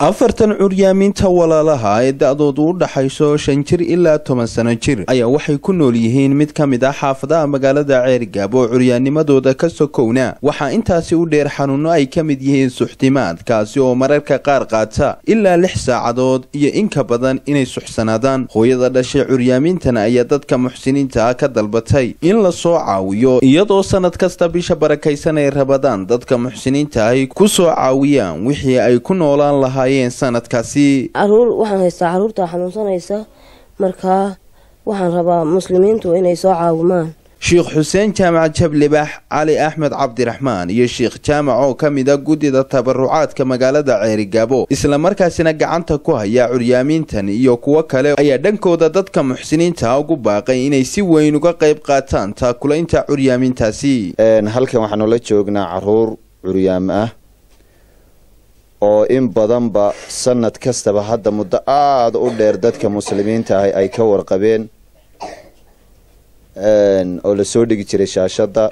afartan curyaamiinta walaalaha ee da-doodu u dhaxayso shan jir ilaa toban sano jir ayaa waxay ku nool yihiin mid ka mid ah xaafadaha magaalada ceergaab oo curyaanimadooda ka sokowna waxaa intaasi u dheer xanuuno ay ka mid yihiin suxtimaad kaasi oo mararka qaar qaata ilaa lix saacadood iyo inka badan inay suxsanaadaan hooyada dhashay curyaamiintana ayaa dadka muxsiniinta ah ka dalbatay in lasoo caawiyo iyadoo sannad kasta bisha barakaysan ay rabadaan dadka muxsiniinta ahi ku soo caawiyaan wixii ay ku noolaan lahaa ahaayeen sanadkaasi caruur waxaan haystaa caruurta xanuunsanaysa markaa waxaan rabaa muslimiintu inay soo caawimaan sheikh xuseen jaamac jablibaax cali axmed cabdiraxmaan iyo sheikh jaamac oo ka mida guddida tabarucaadka magaalada ceerigaabo islamarkaasina gacanta ku hayaa curyaamiintan iyo kuwo kale ayaa dhankooda dadka muxsiniinta ah ugu baaqay inay si weyn uga qayb qaataan taakulaynta curyaamintaasi halkan waxaanu la joognaa caruur curyaam ah oo in badanba sanad kastaba hadda muddo aada u dheer dadka muslimiinta ahi ay ka warqabeen oo la soo dhigi jiray shaashadda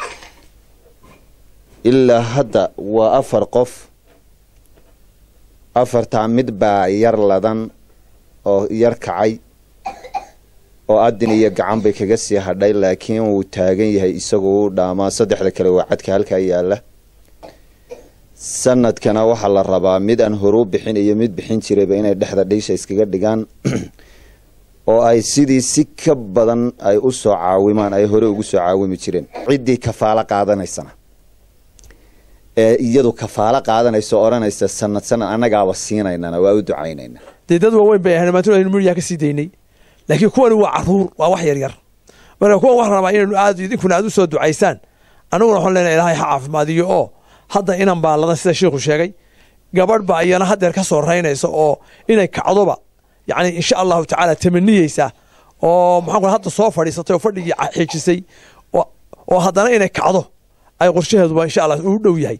ilaa hadda waa afar qof afartaa mid baa yar ladan oo yar kacay oo adin iyo gacan bay kaga sii hadhay laakiin wuu taagan yahay isagoo u dhaamaa saddexda kale waa cadka halkaa yaalla sanadkana waxaa la rabaa mid aan horuu bixin iyo mid bixin jirayba inay dhexda dhiisha iskaga dhigaan oo ay sidii si ka badan ay u soo caawimaan ay hore ugu soo caawimi jireen ciddii kafaalo qaadanaysana ee iyadu kafaalo qaadanaysa odhanaysa sanad sanad annagaaba siinaynana waa u ducaynayna dee dad waaweyn bay ahayn maantun nu midiyaa ka sii daynay laakiin kuwani waa caruur waa wax yaryar marka kuwan wax rabaa inaynu aad idinkuna aad u soo ducaysaan anaguna waxaan leenahay ilaahay ha caafimaadiyo oo hadda inan baa ladan sida sheikhu sheegay gabadh iyana hadeer ka soo raynaysa oo inay kacdoba yani insha allahu tacaala tamaniyeysa oo maxaa hadda soo fadhiisatay oo fadhigii xiijisay oo haddana inay kacdo ay qorshaheeduba insha allah uu dhow yahay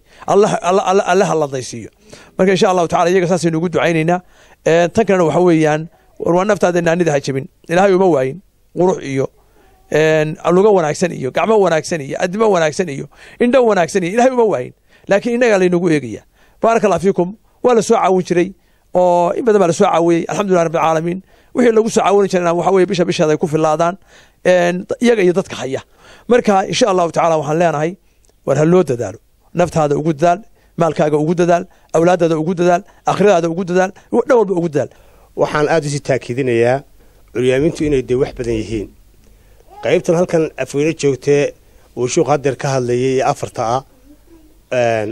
allaha ladaysiiyo marka insha allahu tacala iyaga saasaynu ugu ducaynaynaa tan kalena waxa weeyaan waa naftaada naanida ha jabin ilaahay uma waayin qurux iyo lugo wanaagsan iyo gacmo wanaagsan iyo adimo wanaagsan iyo indho wanaagsan iyo ilahay uma waayin laakiin innagaa laynagu eegaya baaraka allah fiikum waa lasoo caawin jiray oo in badan baa lasoo caawiyey alxamdulilah rabbilcaalamiin wixii lagu soo caawini jira waxaa weye bisha bishaada ay ku filaadaan iyaga iyo dadka haya marka insha allahu tacaala waxaan leenahay war ha loo dadaalo naftaada ugu dadaal maalkaaga ugu dadaal awlaadaada ugu dadaal akhradaada ugu dadaal dhan walba ugu dadaal waxaan aada usii taakiidinayaa curyaamintu inay dee wax badan yihiin qaybtan halkan afweyne joogtee uu shuuq hadeer ka hadlayay ee afarta ah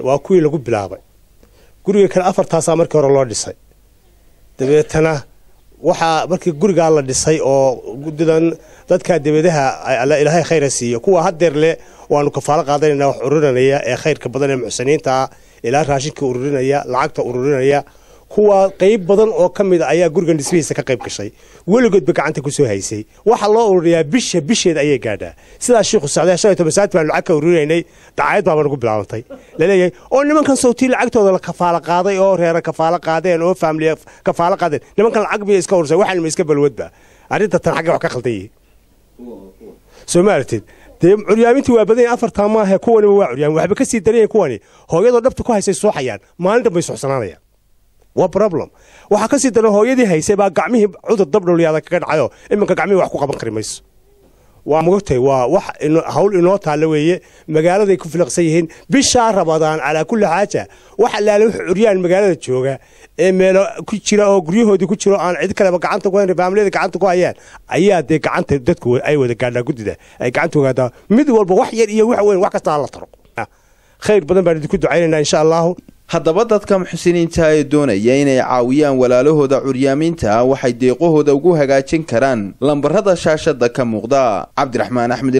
waa kuwii lagu bilaabay guriga kale afartaasaa markii hore loo dhisay dabeetana waxaa markii gurigaa la dhisay oo gudadan dadka debedaha ilaahay khayra siiyo kuwa haddeer leh waanu kafaalo qaadanayna wax ururinaya ee khayrka badan ee muxsiniinta ah ilaa raashinka ururinaya lacagta ururinaya kuwa qayb badan oo ka mid a ah ayaa guriga dhismihiisa ka qayb gashay weligoodba gacanta ku soo haysay waxaa loo ururiyaa bisha bisheed ayay gaadhaa sidaas shiikhu socday shan iyo toban saacad baan lacag ka ururinaynay dacaayad baaba nagu bilaabantay laleeyahay oo nimankan sawtii lacagtooda la kafaalo qaaday oo reera kafaalo qaadeen oo faamiliya kafaalo qaadeen nimankan lacag bay iska urursay waxaan ma iska balwadba arrinta tan xagga wax ka khaldan yihi soo ma dee curyaamintii waa badan afartaa maahe kuwaniba waa curyaamin waxba ka sii darayay kuwani hooyadoo dhabta ku haysay sooxayaan maalin bay suxsanaanayaan waa problem waxaa ka sii daran hooyadii haysay baa gacmihii cudur dabdhowliyaada kaga dhacayo iminka gacmihii wax ku qaban kari mayso waa mogtay waa wax hawl inoo taalla weeye magaaladay ku filiqsan yihiin bishaa rabadaan calaa kulli xaaja wax allaale wax curyaan magaalada jooga ee meelo ku jira oo guryahoodii ku jiro aan cid kaleba gacanta ku hayn faamiliyada gacanta ku hayaan ayaa dee gacanta dadku ay wada gaadhaa guddida ay gacanta ogaadaan mid walba wax yar iyo wax weyn wax kasta la taro khayr badan baan idinku ducaynaynaa insha allahu haddaba dadka muxusiniinta ee doonaya inay caawiyaan walaalahooda curyaamiinta waxay deeqahooda ugu hagaajin karaan lambarada shaashada ka muuqda cabdiraxmaan axmed